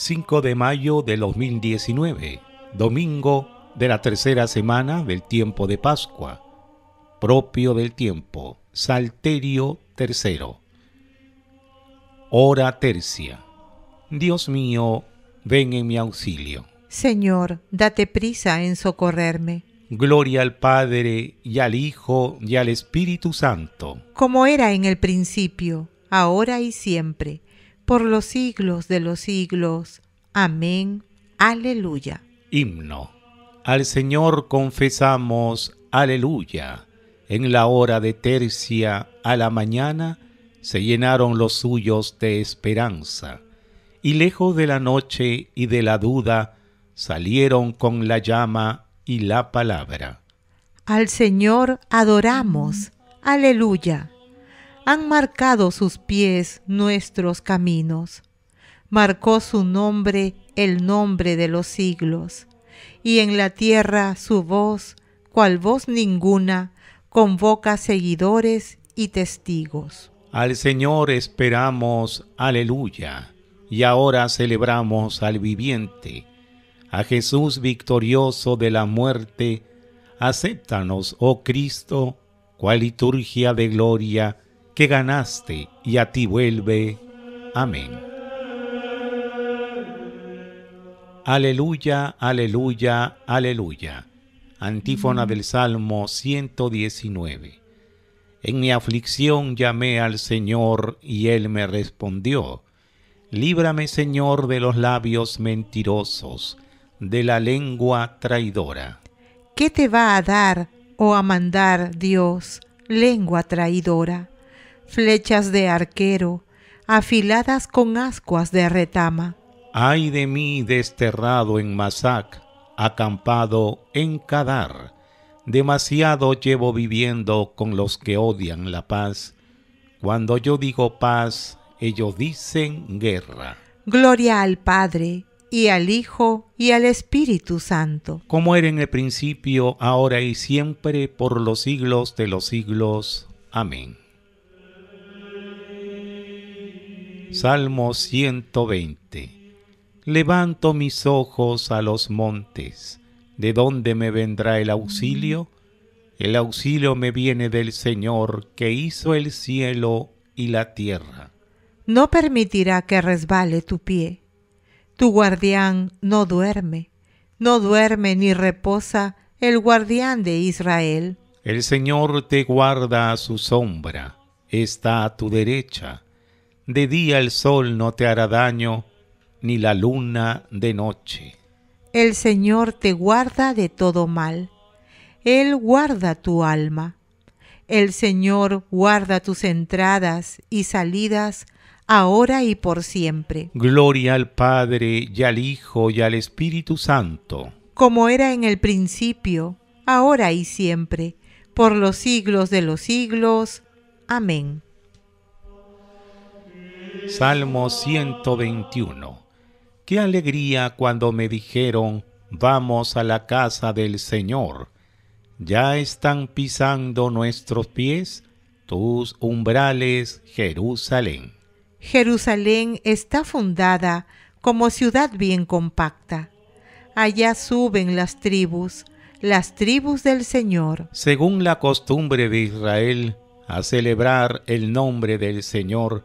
5 de mayo de 2019, domingo de la tercera semana del tiempo de Pascua, propio del tiempo, Salterio tercero. Hora tercia. Dios mío, ven en mi auxilio. Señor, date prisa en socorrerme. Gloria al Padre y al Hijo y al Espíritu Santo. Como era en el principio, ahora y siempre por los siglos de los siglos. Amén. Aleluya. Himno. Al Señor confesamos, aleluya. En la hora de tercia a la mañana se llenaron los suyos de esperanza, y lejos de la noche y de la duda salieron con la llama y la palabra. Al Señor adoramos, aleluya han marcado sus pies nuestros caminos. Marcó su nombre el nombre de los siglos, y en la tierra su voz, cual voz ninguna, convoca seguidores y testigos. Al Señor esperamos, aleluya, y ahora celebramos al viviente, a Jesús victorioso de la muerte. Acéptanos, oh Cristo, cual liturgia de gloria que ganaste y a ti vuelve. Amén. Aleluya, aleluya, aleluya. Antífona del Salmo 119. En mi aflicción llamé al Señor y Él me respondió. Líbrame, Señor, de los labios mentirosos, de la lengua traidora. ¿Qué te va a dar o a mandar Dios, lengua traidora? flechas de arquero, afiladas con ascuas de retama. Ay de mí desterrado en Masac, acampado en Kadar, demasiado llevo viviendo con los que odian la paz. Cuando yo digo paz, ellos dicen guerra. Gloria al Padre, y al Hijo, y al Espíritu Santo. Como era en el principio, ahora y siempre, por los siglos de los siglos. Amén. Salmo 120. Levanto mis ojos a los montes. ¿De dónde me vendrá el auxilio? El auxilio me viene del Señor que hizo el cielo y la tierra. No permitirá que resbale tu pie. Tu guardián no duerme. No duerme ni reposa el guardián de Israel. El Señor te guarda a su sombra. Está a tu derecha de día el sol no te hará daño, ni la luna de noche. El Señor te guarda de todo mal. Él guarda tu alma. El Señor guarda tus entradas y salidas, ahora y por siempre. Gloria al Padre y al Hijo y al Espíritu Santo. Como era en el principio, ahora y siempre, por los siglos de los siglos. Amén. Salmo 121. Qué alegría cuando me dijeron, vamos a la casa del Señor. Ya están pisando nuestros pies tus umbrales, Jerusalén. Jerusalén está fundada como ciudad bien compacta. Allá suben las tribus, las tribus del Señor. Según la costumbre de Israel, a celebrar el nombre del Señor,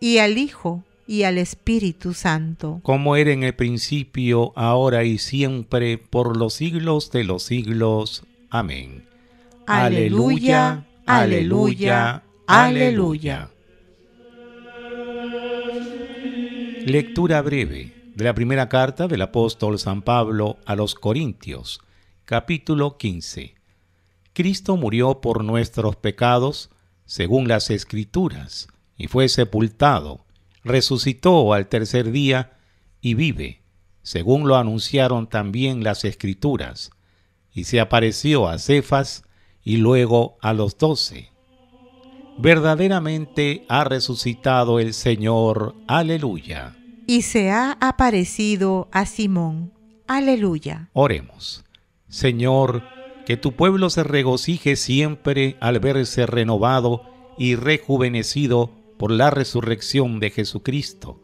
y al Hijo y al Espíritu Santo. Como era en el principio, ahora y siempre, por los siglos de los siglos. Amén. Aleluya, aleluya, aleluya. Lectura breve de la primera carta del apóstol San Pablo a los Corintios, capítulo 15. Cristo murió por nuestros pecados, según las Escrituras y fue sepultado, resucitó al tercer día y vive, según lo anunciaron también las escrituras, y se apareció a Cefas y luego a los doce. Verdaderamente ha resucitado el Señor, aleluya. Y se ha aparecido a Simón, aleluya. Oremos, Señor, que tu pueblo se regocije siempre al verse renovado y rejuvenecido por la resurrección de Jesucristo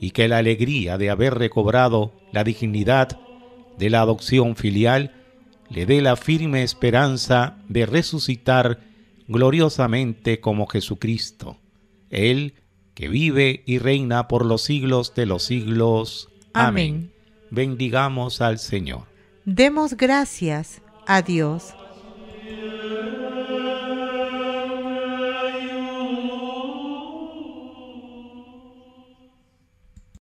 y que la alegría de haber recobrado la dignidad de la adopción filial le dé la firme esperanza de resucitar gloriosamente como Jesucristo, Él que vive y reina por los siglos de los siglos. Amén. Bendigamos al Señor. Demos gracias a Dios